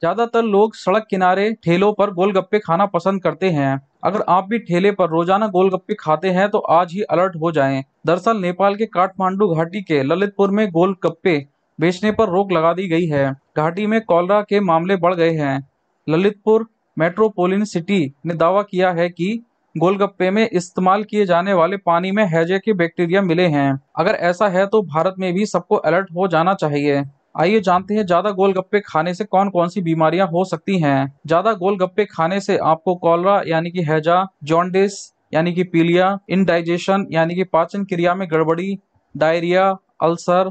ज्यादातर लोग सड़क किनारे ठेलों पर गोलगप्पे खाना पसंद करते हैं अगर आप भी ठेले पर रोजाना गोलगप्पे खाते हैं तो आज ही अलर्ट हो जाएं। दरअसल नेपाल के काठमांडू घाटी के ललितपुर में गोलगप्पे बेचने पर रोक लगा दी गई है घाटी में कॉलरा के मामले बढ़ गए हैं ललितपुर मेट्रोपोलिन सिटी ने दावा किया है कि गोलगप्पे में इस्तेमाल किए जाने वाले पानी में हैजे के बैक्टीरिया मिले हैं अगर ऐसा है तो भारत में भी सबको अलर्ट हो जाना चाहिए आइए जानते हैं ज्यादा गोलगप्पे खाने से कौन कौन सी बीमारियां हो सकती हैं ज्यादा गोलगप्पे खाने से आपको कॉलरा यानी कि हैजा जॉन्डिस यानी कि पीलिया इनडाइजेशन यानी कि पाचन क्रिया में गड़बड़ी डायरिया अल्सर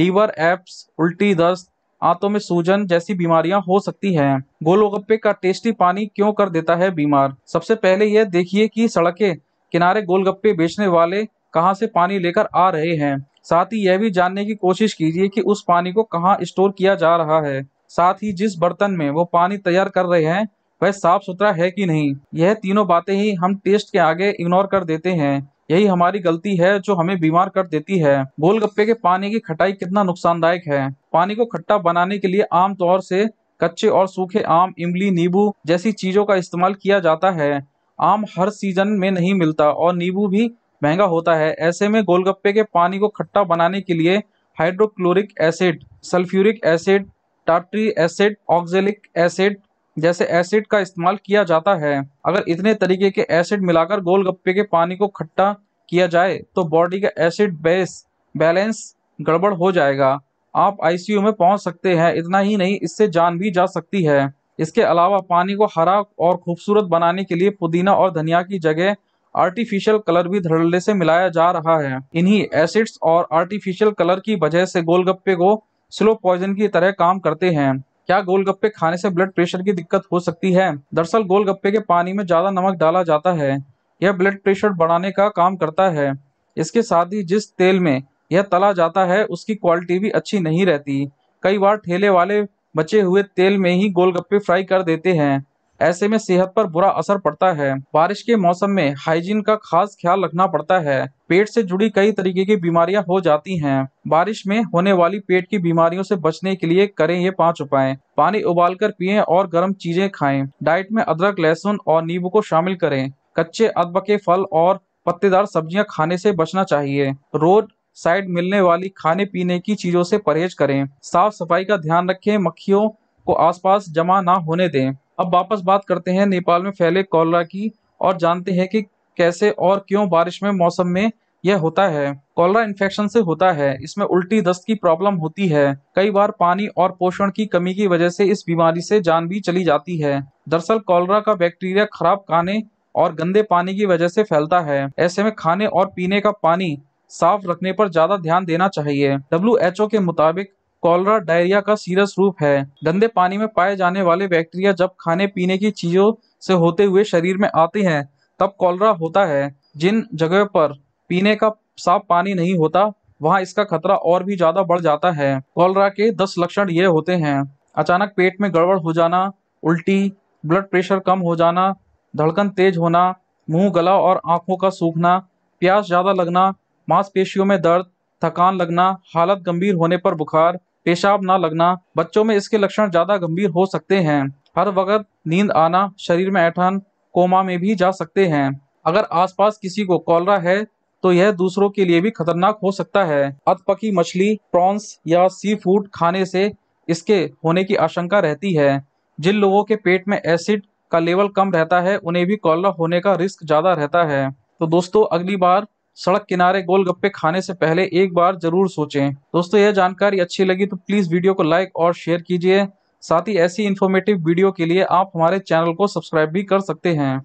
लीवर एप्स उल्टी दस्त आंतों में सूजन जैसी बीमारियां हो सकती हैं गोलगप्पे का टेस्टी पानी क्यों कर देता है बीमार सबसे पहले यह देखिए कि सड़कें किनारे गोलगप्पे बेचने वाले कहां से पानी लेकर आ रहे हैं साथ ही यह भी जानने की कोशिश कीजिए कि उस पानी को कहाँ स्टोर किया जा रहा है साथ ही जिस बर्तन में वो पानी तैयार कर रहे हैं वह साफ सुथरा है कि नहीं यह तीनों बातें ही हम टेस्ट के आगे इग्नोर कर देते हैं यही हमारी गलती है जो हमें बीमार कर देती है गोलगप्पे के पानी की खटाई कितना नुकसानदायक है पानी को खट्टा बनाने के लिए आमतौर से कच्चे और सूखे आम इमली नींबू जैसी चीजों का इस्तेमाल किया जाता है आम हर सीजन में नहीं मिलता और नींबू भी महंगा होता है ऐसे में गोलगप्पे के पानी को खट्टा बनाने के लिए हाइड्रोक्लोरिक एसिड सल्फ्यूरिक एसिड टाट्री एसिड ऑक्जेलिक एसिड जैसे एसिड का इस्तेमाल किया जाता है अगर इतने तरीके के एसिड मिलाकर गोलगप्पे के पानी को खट्टा किया जाए तो बॉडी का एसिड बेस बैलेंस गड़बड़ हो जाएगा आप आईसीयू में पहुंच सकते हैं इतना ही नहीं इससे जान भी जा सकती है इसके अलावा पानी को हरा और खूबसूरत बनाने के लिए पुदीना और धनिया की जगह आर्टिफिशियल कलर भी धड़ल्ले से मिलाया जा रहा है इन्हीं एसिड्स और आर्टिफिशियल कलर की वजह से गोलगप्पे को स्लो पॉइजन की तरह काम करते हैं क्या गोलगप्पे खाने से ब्लड प्रेशर की दिक्कत हो सकती है दरअसल गोलगप्पे के पानी में ज्यादा नमक डाला जाता है यह ब्लड प्रेशर बढ़ाने का काम करता है इसके साथ ही जिस तेल में यह तला जाता है उसकी क्वालिटी भी अच्छी नहीं रहती कई बार ठेले वाले बचे हुए तेल में ही गोलगप्पे फ्राई कर देते हैं ऐसे में सेहत पर बुरा असर पड़ता है बारिश के मौसम में हाइजीन का खास ख्याल रखना पड़ता है पेट से जुड़ी कई तरीके की बीमारियां हो जाती हैं बारिश में होने वाली पेट की बीमारियों से बचने के लिए करें ये पांच उपाय पानी उबालकर पिएं और गर्म चीजें खाएं डाइट में अदरक लहसुन और नींबू को शामिल करें कच्चे अदबके फल और पत्तेदार सब्जियाँ खाने से बचना चाहिए रोड साइड मिलने वाली खाने पीने की चीजों से परहेज करें साफ सफाई का ध्यान रखें मक्खियों को आसपास जमा ना होने दें अब वापस बात करते हैं नेपाल में फैले कॉलरा की और जानते हैं कि कैसे और क्यों बारिश में मौसम में यह होता है कॉलरा इन्फेक्शन से होता है इसमें उल्टी दस्त की प्रॉब्लम होती है कई बार पानी और पोषण की कमी की वजह से इस बीमारी से जान भी चली जाती है दरअसल कॉलरा का बैक्टीरिया खराब खाने और गंदे पानी की वजह से फैलता है ऐसे में खाने और पीने का पानी साफ रखने पर ज्यादा ध्यान देना चाहिए डब्ल्यू के मुताबिक कॉलरा डायरिया का सीरस रूप है गंदे पानी में पाए जाने वाले बैक्टीरिया जब खाने पीने की चीजों से होते हुए शरीर में आते हैं तब कॉलरा होता है जिन जगह पर पीने का साफ पानी नहीं होता वहाँ इसका खतरा और भी ज्यादा बढ़ जाता है कॉलरा के दस लक्षण ये होते हैं अचानक पेट में गड़बड़ हो जाना उल्टी ब्लड प्रेशर कम हो जाना धड़कन तेज होना मुंह गला और आंखों का सूखना प्यास ज्यादा लगना मांसपेशियों में दर्द थकान लगना हालत गंभीर होने पर बुखार पेशाब ना लगना बच्चों में इसके लक्षण ज्यादा गंभीर हो सकते हैं हर वक्त नींद आना शरीर में ऐठन कोमा में भी जा सकते हैं अगर आसपास किसी को कॉलरा है तो यह दूसरों के लिए भी खतरनाक हो सकता है अधपकी मछली प्रॉन्स या सी फूड खाने से इसके होने की आशंका रहती है जिन लोगों के पेट में एसिड का लेवल कम रहता है उन्हें भी कॉलरा होने का रिस्क ज्यादा रहता है तो दोस्तों अगली बार सड़क किनारे गोलगप्पे खाने से पहले एक बार जरूर सोचें दोस्तों यह जानकारी अच्छी लगी तो प्लीज़ वीडियो को लाइक और शेयर कीजिए साथ ही ऐसी इन्फॉर्मेटिव वीडियो के लिए आप हमारे चैनल को सब्सक्राइब भी कर सकते हैं